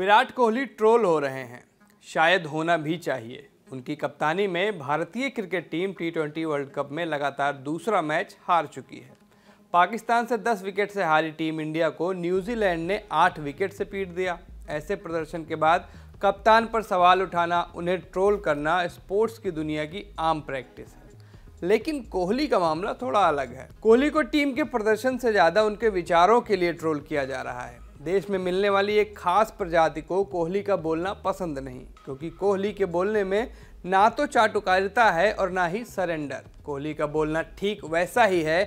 Virat Kohli troll हो रहे हैं शायद होना भी चाहिए उनकी कप्तानी में भारतीय cricket team T world cup में लगातार दूसरा मैच हार चुकी है पाकिस्तान से 10 विकेट से हारी टीम इंडिया को न्यूजीलैंड ने 8 विकेट से पीट दिया ऐसे प्रदर्शन के बाद कप्तान पर सवाल उठाना उन्हें ट्रोल करना स्पोर्ट्स की दुनिया की आम प्रैक्टिस है लेकिन कोहली का मामला थोड़ा अलग है कोहली को टीम के प्रदर्शन से ज़्यादा उनके विचारों के लिए ट्रोल किया जा रहा है देश में मिलने वाली एक खास प्रजाति को कोहली का बोलना पसंद नहीं क्योंकि कोहली के बोलने में ना तो चाटुकारिता है और ना ही सरेंडर कोहली का बोलना ठीक वैसा ही है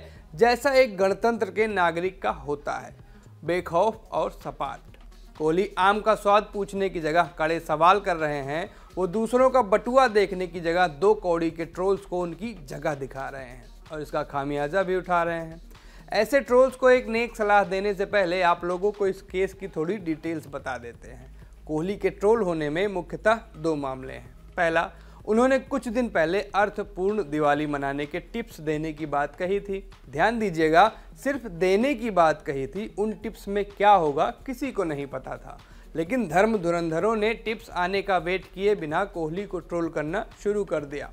जैसा एक गणतंत्र के नागरिक का होता है बेखौफ और सपाट कोहली आम का स्वाद पूछने की जगह कड़े सवाल कर रहे हैं वो दूसरों का बटुआ देखने की जगह दो कौड़ी के ट्रोल्स को उनकी जगह दिखा रहे हैं और इसका खामियाजा भी उठा रहे हैं ऐसे ट्रोल्स को एक नेक सलाह देने से पहले आप लोगों को इस केस की थोड़ी डिटेल्स बता देते हैं कोहली के ट्रोल होने में मुख्यतः दो मामले हैं पहला उन्होंने कुछ दिन पहले अर्थपूर्ण दिवाली मनाने के टिप्स देने की बात कही थी ध्यान दीजिएगा सिर्फ देने की बात कही थी उन टिप्स में क्या होगा किसी को नहीं पता था लेकिन धर्म धुरंधरों ने टिप्स आने का वेट किए बिना कोहली को ट्रोल करना शुरू कर दिया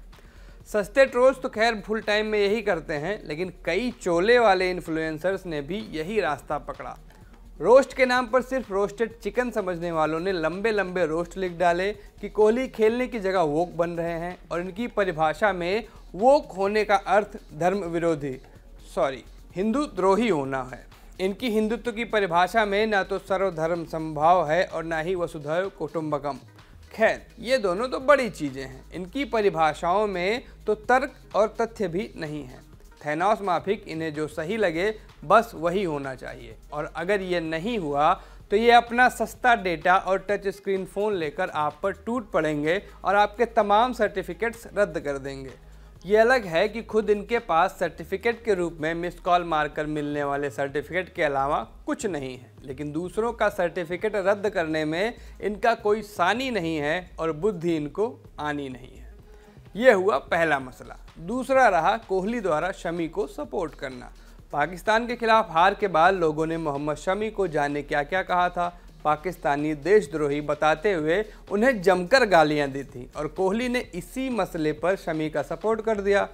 सस्ते ट्रोल्स तो खैर फुल टाइम में यही करते हैं लेकिन कई चोले वाले इन्फ्लुएंसर्स ने भी यही रास्ता पकड़ा रोस्ट के नाम पर सिर्फ रोस्टेड चिकन समझने वालों ने लंबे लंबे रोस्ट लिख डाले कि कोहली खेलने की जगह वोक बन रहे हैं और इनकी परिभाषा में वोक होने का अर्थ धर्म विरोधी सॉरी हिंदू द्रोही होना है इनकी हिंदुत्व की परिभाषा में ना तो सर्वधर्म संभाव है और ना ही वसुधैव कुटुंबकम खैर ये दोनों तो बड़ी चीज़ें हैं इनकी परिभाषाओं में तो तर्क और तथ्य भी नहीं है थैनास माफिक इन्हें जो सही लगे बस वही होना चाहिए और अगर ये नहीं हुआ तो ये अपना सस्ता डेटा और टच स्क्रीन फ़ोन लेकर आप पर टूट पड़ेंगे और आपके तमाम सर्टिफिकेट्स रद्द कर देंगे ये अलग है कि खुद इनके पास सर्टिफिकेट के रूप में मिस कॉल मारकर मिलने वाले सर्टिफिकेट के अलावा कुछ नहीं है लेकिन दूसरों का सर्टिफिकेट रद्द करने में इनका कोई सानी नहीं है और बुद्धि इनको आनी नहीं है ये हुआ पहला मसला दूसरा रहा कोहली द्वारा शमी को सपोर्ट करना पाकिस्तान के खिलाफ हार के बाद लोगों ने मोहम्मद शमी को जाने क्या क्या कहा था पाकिस्तानी देशद्रोही बताते हुए उन्हें जमकर गालियां दी थी और कोहली ने इसी मसले पर शमी का सपोर्ट कर दिया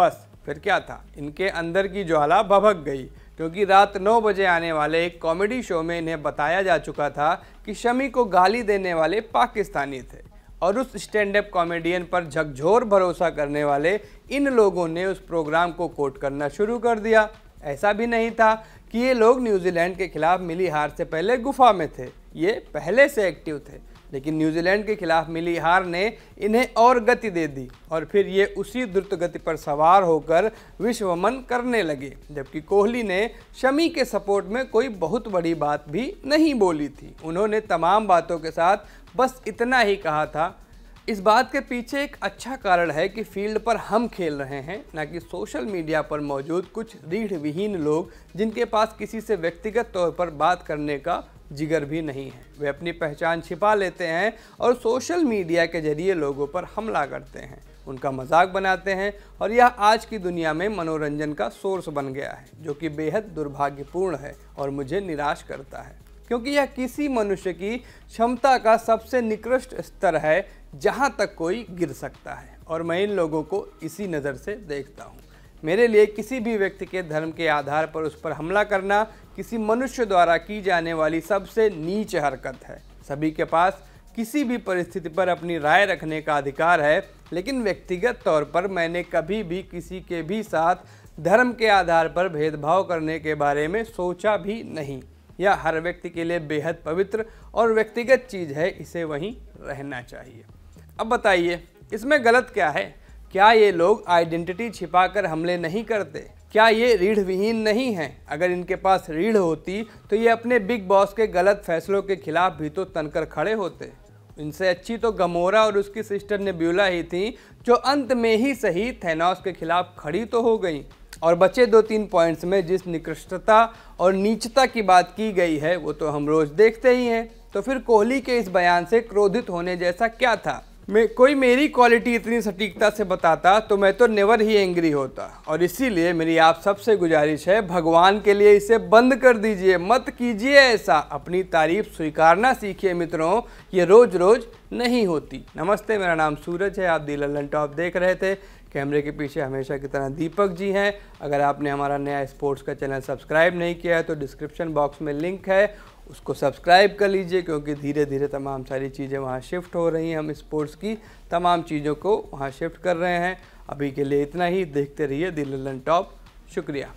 बस फिर क्या था इनके अंदर की ज्वाला भभक गई क्योंकि रात 9 बजे आने वाले एक कॉमेडी शो में इन्हें बताया जा चुका था कि शमी को गाली देने वाले पाकिस्तानी थे और उस स्टैंड अप कॉमेडियन पर झकझोर भरोसा करने वाले इन लोगों ने उस प्रोग्राम को कोट करना शुरू कर दिया ऐसा भी नहीं था कि ये लोग न्यूजीलैंड के खिलाफ मिली हार से पहले गुफा में थे ये पहले से एक्टिव थे लेकिन न्यूजीलैंड के खिलाफ मिली हार ने इन्हें और गति दे दी और फिर ये उसी द्रुत गति पर सवार होकर विश्वमन करने लगे जबकि कोहली ने शमी के सपोर्ट में कोई बहुत बड़ी बात भी नहीं बोली थी उन्होंने तमाम बातों के साथ बस इतना ही कहा था इस बात के पीछे एक अच्छा कारण है कि फील्ड पर हम खेल रहे हैं ना कि सोशल मीडिया पर मौजूद कुछ रीढ़ विहीन लोग जिनके पास किसी से व्यक्तिगत तौर पर बात करने का जिगर भी नहीं है वे अपनी पहचान छिपा लेते हैं और सोशल मीडिया के जरिए लोगों पर हमला करते हैं उनका मजाक बनाते हैं और यह आज की दुनिया में मनोरंजन का सोर्स बन गया है जो कि बेहद दुर्भाग्यपूर्ण है और मुझे निराश करता है क्योंकि यह किसी मनुष्य की क्षमता का सबसे निकृष्ट स्तर है जहाँ तक कोई गिर सकता है और मैं इन लोगों को इसी नज़र से देखता हूँ मेरे लिए किसी भी व्यक्ति के धर्म के आधार पर उस पर हमला करना किसी मनुष्य द्वारा की जाने वाली सबसे नीच हरकत है सभी के पास किसी भी परिस्थिति पर अपनी राय रखने का अधिकार है लेकिन व्यक्तिगत तौर पर मैंने कभी भी किसी के भी साथ धर्म के आधार पर भेदभाव करने के बारे में सोचा भी नहीं यह हर व्यक्ति के लिए बेहद पवित्र और व्यक्तिगत चीज़ है इसे वहीं रहना चाहिए अब बताइए इसमें गलत क्या है क्या ये लोग आइडेंटिटी छिपाकर हमले नहीं करते क्या ये रीढ़ विहीन नहीं है अगर इनके पास रीढ़ होती तो ये अपने बिग बॉस के गलत फैसलों के खिलाफ भी तो तनकर खड़े होते इनसे अच्छी तो गमोरा और उसकी सिस्टर ने ब्यूला ही थी जो अंत में ही सही थेनास के खिलाफ खड़ी तो हो गई और बचे दो तीन पॉइंट्स में जिस निकृष्टता और नीचता की बात की गई है वो तो हम रोज़ देखते ही हैं तो फिर कोहली के इस बयान से क्रोधित होने जैसा क्या था मैं कोई मेरी क्वालिटी इतनी सटीकता से बताता तो मैं तो नेवर ही एंग्री होता और इसीलिए मेरी आप सबसे गुजारिश है भगवान के लिए इसे बंद कर दीजिए मत कीजिए ऐसा अपनी तारीफ स्वीकारना सीखिए मित्रों ये रोज़ रोज़ नहीं होती नमस्ते मेरा नाम सूरज है आप दी लल्लन टॉप देख रहे थे कैमरे के पीछे हमेशा की तरह दीपक जी हैं अगर आपने हमारा नया स्पोर्ट्स का चैनल सब्सक्राइब नहीं किया है तो डिस्क्रिप्शन बॉक्स में लिंक है उसको सब्सक्राइब कर लीजिए क्योंकि धीरे धीरे तमाम सारी चीज़ें वहाँ शिफ्ट हो रही हैं हम स्पोर्ट्स की तमाम चीज़ों को वहाँ शिफ्ट कर रहे हैं अभी के लिए इतना ही देखते रहिए दिल्ली टॉप शुक्रिया